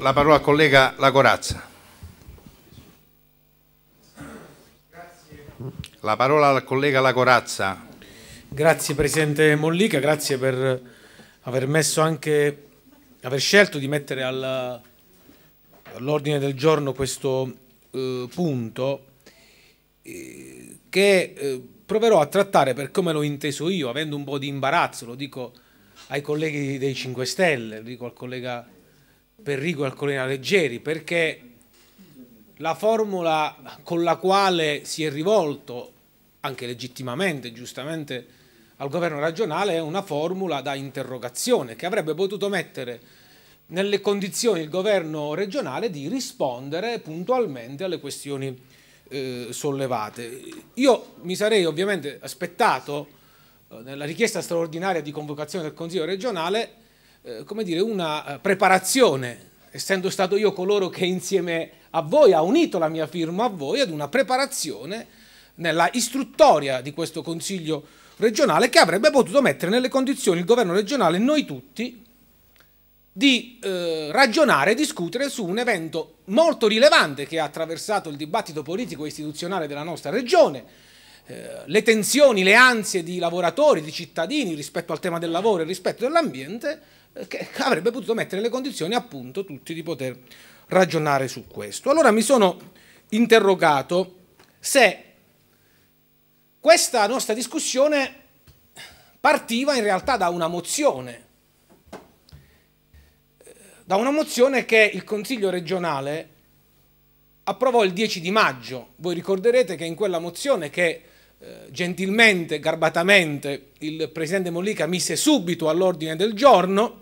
La parola al collega La Corazza. La parola al collega La Corazza. Grazie Presidente Mollica, grazie per aver messo anche, aver scelto di mettere all'ordine all del giorno questo eh, punto eh, che eh, proverò a trattare per come l'ho inteso io, avendo un po' di imbarazzo, lo dico ai colleghi dei 5 Stelle, lo dico al collega Perrico e Alcolena Leggeri, perché la formula con la quale si è rivolto, anche legittimamente, giustamente, al governo regionale è una formula da interrogazione che avrebbe potuto mettere nelle condizioni il governo regionale di rispondere puntualmente alle questioni eh, sollevate. Io mi sarei ovviamente aspettato eh, nella richiesta straordinaria di convocazione del Consiglio regionale eh, come dire, una eh, preparazione, essendo stato io coloro che insieme a voi ha unito la mia firma a voi, ad una preparazione nella istruttoria di questo Consiglio regionale che avrebbe potuto mettere nelle condizioni il governo regionale, e noi tutti, di eh, ragionare e discutere su un evento molto rilevante che ha attraversato il dibattito politico e istituzionale della nostra regione, eh, le tensioni, le ansie di lavoratori, di cittadini rispetto al tema del lavoro e rispetto all'ambiente, che avrebbe potuto mettere le condizioni appunto tutti di poter ragionare su questo. Allora mi sono interrogato se questa nostra discussione partiva in realtà da una mozione, eh, da una mozione che il Consiglio regionale approvò il 10 di maggio. Voi ricorderete che in quella mozione che eh, gentilmente, garbatamente, il Presidente Mollica mise subito all'ordine del giorno,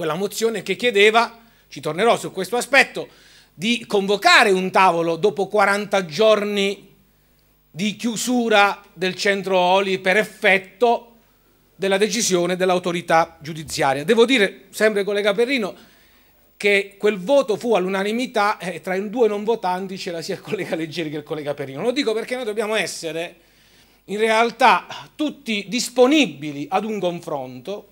quella mozione che chiedeva, ci tornerò su questo aspetto, di convocare un tavolo dopo 40 giorni di chiusura del centro Oli per effetto della decisione dell'autorità giudiziaria. Devo dire, sempre collega Perrino, che quel voto fu all'unanimità e eh, tra i due non votanti c'era sia il collega Leggeri che il collega Perrino. Lo dico perché noi dobbiamo essere in realtà tutti disponibili ad un confronto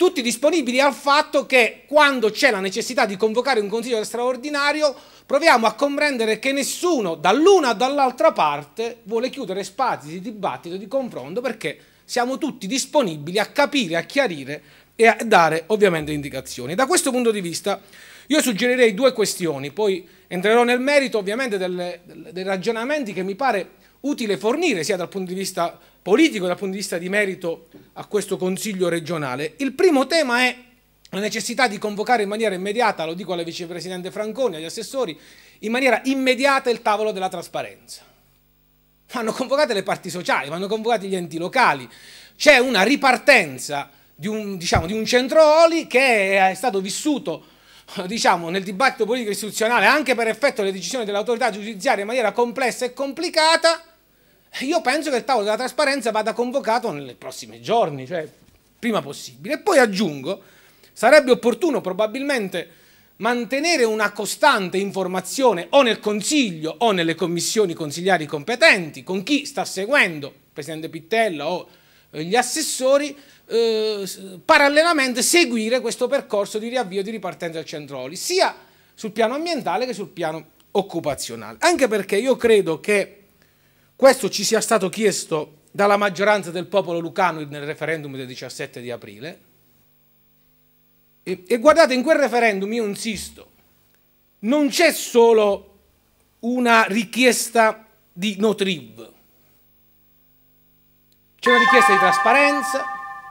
tutti disponibili al fatto che quando c'è la necessità di convocare un consiglio straordinario proviamo a comprendere che nessuno dall'una o dall'altra parte vuole chiudere spazi di dibattito, di confronto, perché siamo tutti disponibili a capire, a chiarire e a dare ovviamente indicazioni. Da questo punto di vista io suggerirei due questioni, poi entrerò nel merito ovviamente delle, dei ragionamenti che mi pare utile fornire sia dal punto di vista politico dal punto di vista di merito a questo Consiglio regionale. Il primo tema è la necessità di convocare in maniera immediata, lo dico alla vicepresidente Franconi, agli assessori, in maniera immediata il tavolo della trasparenza. Vanno convocate le parti sociali, vanno convocati gli enti locali. C'è una ripartenza di un, diciamo, di un centro Oli che è stato vissuto diciamo, nel dibattito politico istituzionale anche per effetto delle decisioni dell'autorità giudiziaria in maniera complessa e complicata io penso che il tavolo della trasparenza vada convocato nei prossimi giorni, cioè prima possibile. E poi aggiungo, sarebbe opportuno probabilmente mantenere una costante informazione o nel Consiglio o nelle commissioni consigliari competenti con chi sta seguendo, Presidente Pittella o eh, gli assessori, eh, parallelamente seguire questo percorso di riavvio di ripartenza del centro sia sul piano ambientale che sul piano occupazionale. Anche perché io credo che questo ci sia stato chiesto dalla maggioranza del popolo lucano nel referendum del 17 di aprile. E, e guardate, in quel referendum, io insisto, non c'è solo una richiesta di Notrib, c'è una richiesta di trasparenza,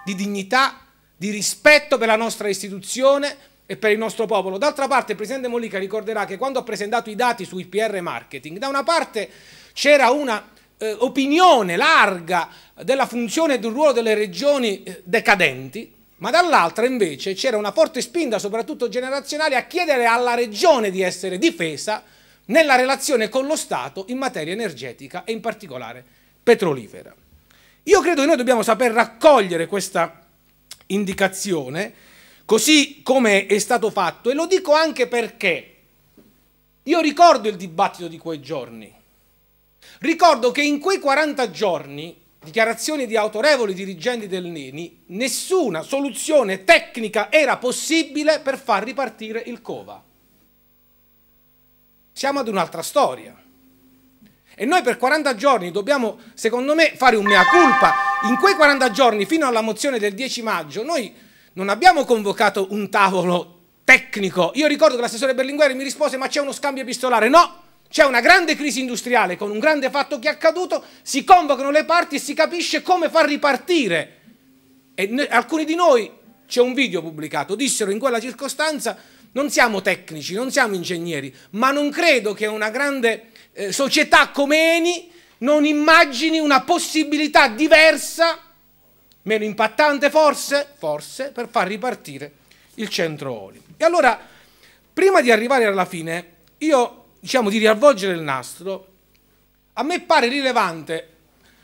di dignità, di rispetto per la nostra istituzione e per il nostro popolo. D'altra parte il Presidente Molica ricorderà che quando ha presentato i dati sul PR marketing, da una parte c'era una eh, opinione larga della funzione e del ruolo delle regioni eh, decadenti, ma dall'altra invece c'era una forte spinta, soprattutto generazionale, a chiedere alla regione di essere difesa nella relazione con lo Stato in materia energetica e in particolare petrolifera. Io credo che noi dobbiamo saper raccogliere questa indicazione, così come è stato fatto, e lo dico anche perché io ricordo il dibattito di quei giorni, Ricordo che in quei 40 giorni, dichiarazioni di autorevoli dirigenti del Neni, nessuna soluzione tecnica era possibile per far ripartire il COVA. Siamo ad un'altra storia. E noi per 40 giorni dobbiamo, secondo me, fare un mea culpa. In quei 40 giorni, fino alla mozione del 10 maggio, noi non abbiamo convocato un tavolo tecnico. Io ricordo che l'assessore Berlinguer mi rispose ma c'è uno scambio epistolare. No, c'è una grande crisi industriale con un grande fatto che è accaduto, si convocano le parti e si capisce come far ripartire. E alcuni di noi, c'è un video pubblicato, dissero in quella circostanza non siamo tecnici, non siamo ingegneri, ma non credo che una grande eh, società come Eni non immagini una possibilità diversa, meno impattante forse, forse, per far ripartire il centro Oli. E allora, prima di arrivare alla fine, io diciamo, di riavvolgere il nastro, a me pare rilevante,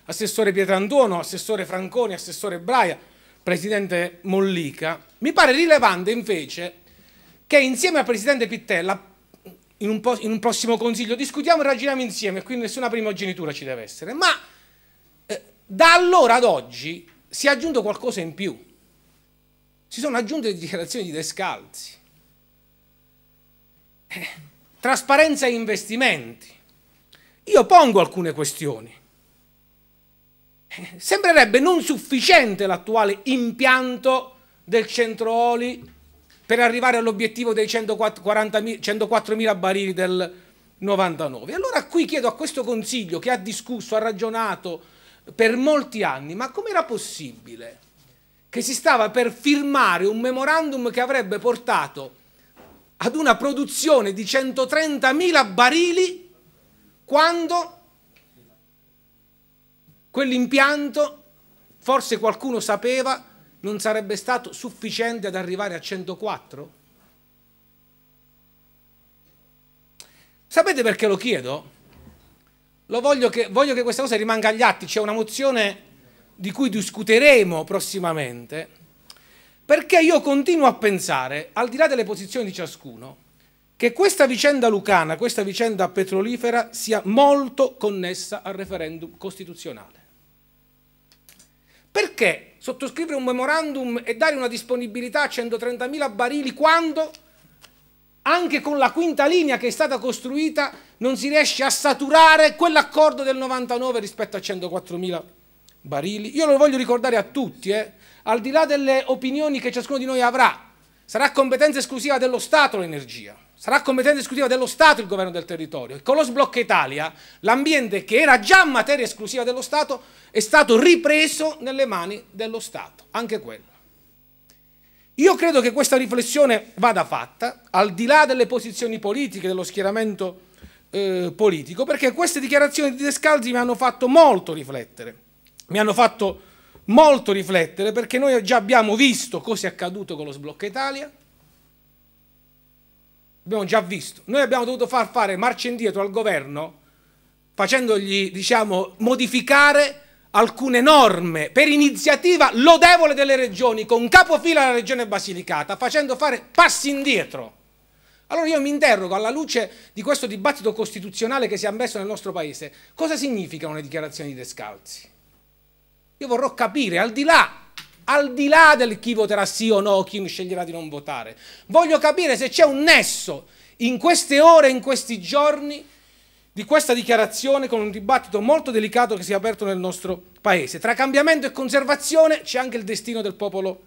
assessore Pietrantuono, assessore Franconi, assessore Braia, presidente Mollica, mi pare rilevante invece che insieme al presidente Pittella, in un, in un prossimo consiglio, discutiamo e ragioniamo insieme, quindi nessuna primogenitura ci deve essere, ma eh, da allora ad oggi si è aggiunto qualcosa in più. Si sono aggiunte dichiarazioni di descalzi. Eh trasparenza e investimenti. Io pongo alcune questioni. Eh, sembrerebbe non sufficiente l'attuale impianto del centro oli per arrivare all'obiettivo dei 104.000 barili del 99. Allora qui chiedo a questo Consiglio che ha discusso, ha ragionato per molti anni, ma com'era possibile che si stava per firmare un memorandum che avrebbe portato ad una produzione di 130.000 barili quando quell'impianto, forse qualcuno sapeva, non sarebbe stato sufficiente ad arrivare a 104? Sapete perché lo chiedo? Lo voglio, che, voglio che questa cosa rimanga agli atti, c'è una mozione di cui discuteremo prossimamente perché io continuo a pensare, al di là delle posizioni di ciascuno, che questa vicenda lucana, questa vicenda petrolifera sia molto connessa al referendum costituzionale. Perché sottoscrivere un memorandum e dare una disponibilità a 130.000 barili quando anche con la quinta linea che è stata costruita non si riesce a saturare quell'accordo del 99 rispetto a 104.000 barili? Barili. Io lo voglio ricordare a tutti, eh? al di là delle opinioni che ciascuno di noi avrà, sarà competenza esclusiva dello Stato l'energia, sarà competenza esclusiva dello Stato il governo del territorio. E con lo sblocco Italia, l'ambiente che era già materia esclusiva dello Stato è stato ripreso nelle mani dello Stato, anche quello. Io credo che questa riflessione vada fatta, al di là delle posizioni politiche, dello schieramento eh, politico, perché queste dichiarazioni di Descalzi mi hanno fatto molto riflettere mi hanno fatto molto riflettere perché noi già abbiamo visto cosa è accaduto con lo sblocca Italia, abbiamo già visto, noi abbiamo dovuto far fare marcia indietro al governo facendogli diciamo, modificare alcune norme per iniziativa lodevole delle regioni, con capofila la regione Basilicata, facendo fare passi indietro. Allora io mi interrogo alla luce di questo dibattito costituzionale che si è ammesso nel nostro Paese, cosa significano le dichiarazioni di Descalzi? Io vorrò capire, al di là al di là del chi voterà sì o no, chi sceglierà di non votare. Voglio capire se c'è un nesso in queste ore, in questi giorni, di questa dichiarazione con un dibattito molto delicato che si è aperto nel nostro Paese. Tra cambiamento e conservazione c'è anche il destino del popolo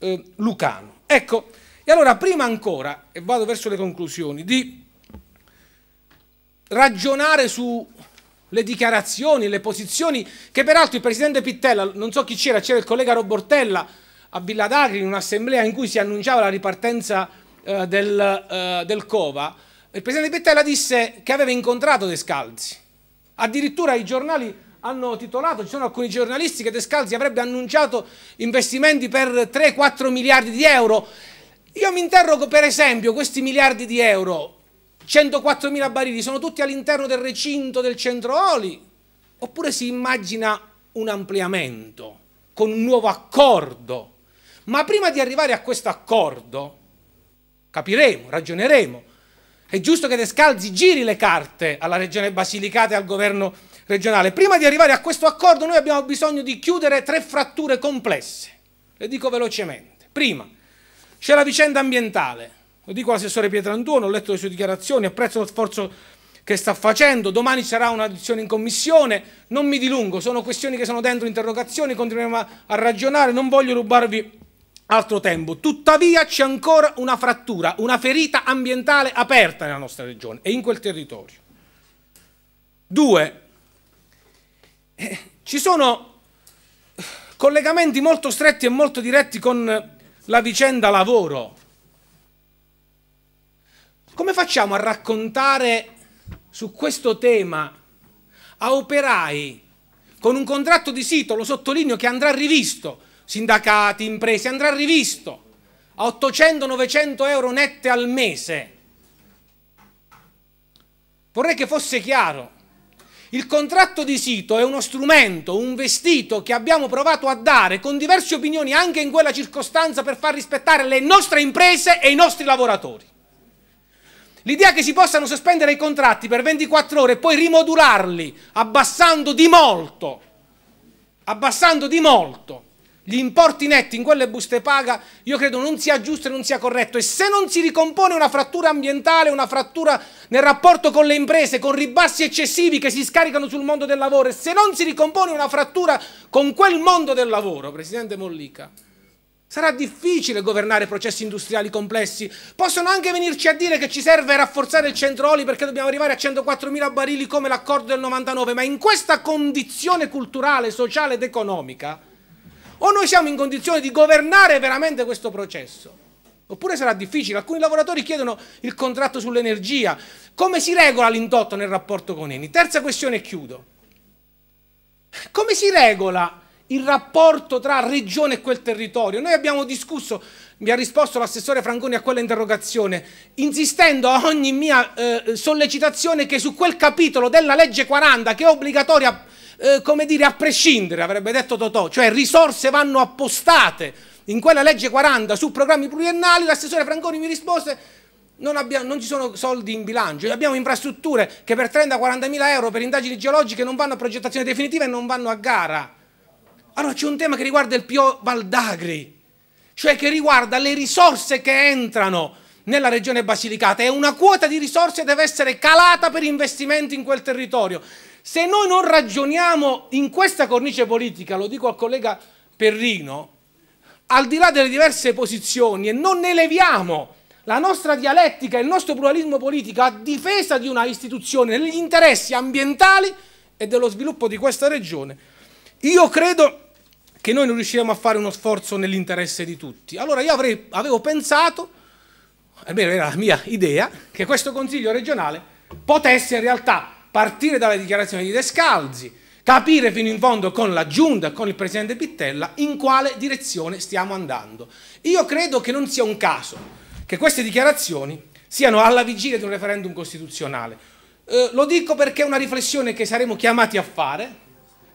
eh, lucano. Ecco, e allora prima ancora, e vado verso le conclusioni, di ragionare su le dichiarazioni, le posizioni che peraltro il presidente Pittella, non so chi c'era, c'era il collega Robortella a Villa d'Agri in un'assemblea in cui si annunciava la ripartenza eh, del, eh, del, Cova, il presidente Pittella disse che aveva incontrato De Scalzi, Addirittura i giornali hanno titolato, ci sono alcuni giornalisti che Descalzi avrebbe annunciato investimenti per 3-4 miliardi di euro. Io mi interrogo per esempio questi miliardi di euro, 104.000 barili sono tutti all'interno del recinto del centro Oli, oppure si immagina un ampliamento con un nuovo accordo. Ma prima di arrivare a questo accordo, capiremo, ragioneremo. È giusto che Descalzi giri le carte alla Regione Basilicata e al governo regionale. Prima di arrivare a questo accordo noi abbiamo bisogno di chiudere tre fratture complesse. Le dico velocemente. Prima, c'è la vicenda ambientale lo dico all'assessore Pietrantuono, ho letto le sue dichiarazioni, apprezzo lo sforzo che sta facendo, domani sarà un'audizione in commissione, non mi dilungo, sono questioni che sono dentro interrogazioni, continueremo a, a ragionare, non voglio rubarvi altro tempo. Tuttavia c'è ancora una frattura, una ferita ambientale aperta nella nostra regione e in quel territorio. Due, eh, ci sono collegamenti molto stretti e molto diretti con la vicenda lavoro come facciamo a raccontare su questo tema a operai con un contratto di sito, lo sottolineo, che andrà rivisto, sindacati, imprese, andrà rivisto a 800-900 euro nette al mese? Vorrei che fosse chiaro. Il contratto di sito è uno strumento, un vestito che abbiamo provato a dare con diverse opinioni anche in quella circostanza per far rispettare le nostre imprese e i nostri lavoratori. L'idea che si possano sospendere i contratti per 24 ore e poi rimodularli abbassando di molto, abbassando di molto gli importi netti in quelle buste paga, io credo non sia giusto e non sia corretto. E se non si ricompone una frattura ambientale, una frattura nel rapporto con le imprese, con ribassi eccessivi che si scaricano sul mondo del lavoro, e se non si ricompone una frattura con quel mondo del lavoro, Presidente Mollica, Sarà difficile governare processi industriali complessi. Possono anche venirci a dire che ci serve rafforzare il centro oli perché dobbiamo arrivare a 104.000 barili come l'accordo del 99, ma in questa condizione culturale, sociale ed economica, o noi siamo in condizione di governare veramente questo processo, oppure sarà difficile. Alcuni lavoratori chiedono il contratto sull'energia. Come si regola l'indotto nel rapporto con Eni? Terza questione e chiudo. Come si regola il rapporto tra regione e quel territorio. Noi abbiamo discusso, mi ha risposto l'assessore Franconi a quella interrogazione, insistendo a ogni mia eh, sollecitazione che su quel capitolo della legge 40 che è obbligatoria, eh, come dire, a prescindere, avrebbe detto Totò, cioè risorse vanno appostate in quella legge 40 su programmi pluriennali, l'assessore Franconi mi rispose non, abbiamo, non, ci sono soldi in bilancio, abbiamo infrastrutture che per 30-40 mila euro per indagini geologiche non vanno a progettazione definitiva e non vanno a gara. Allora ah, c'è un tema che riguarda il Pio Valdagri, cioè che riguarda le risorse che entrano nella regione Basilicata e una quota di risorse deve essere calata per investimenti in quel territorio. Se noi non ragioniamo in questa cornice politica, lo dico al collega Perrino, al di là delle diverse posizioni e non eleviamo la nostra dialettica, e il nostro pluralismo politico a difesa di una istituzione negli interessi ambientali e dello sviluppo di questa regione, io credo che noi non riusciremo a fare uno sforzo nell'interesse di tutti. Allora io avrei, avevo pensato, almeno era la mia idea, che questo Consiglio regionale potesse in realtà partire dalle dichiarazioni di Descalzi, capire fino in fondo con la Giunta, con il Presidente Pittella, in quale direzione stiamo andando. Io credo che non sia un caso che queste dichiarazioni siano alla vigilia di un referendum costituzionale. Eh, lo dico perché è una riflessione che saremo chiamati a fare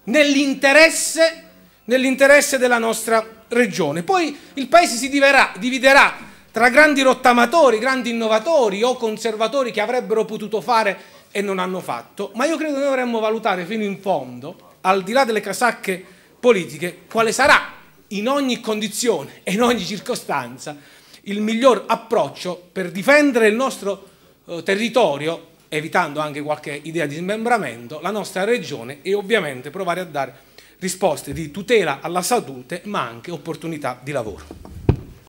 nell'interesse nell'interesse della nostra regione. Poi il paese si diverà, dividerà tra grandi rottamatori, grandi innovatori o conservatori che avrebbero potuto fare e non hanno fatto, ma io credo che noi dovremmo valutare fino in fondo, al di là delle casacche politiche, quale sarà in ogni condizione e in ogni circostanza il miglior approccio per difendere il nostro eh, territorio, evitando anche qualche idea di smembramento, la nostra regione e ovviamente provare a dare risposte di tutela alla salute ma anche opportunità di lavoro.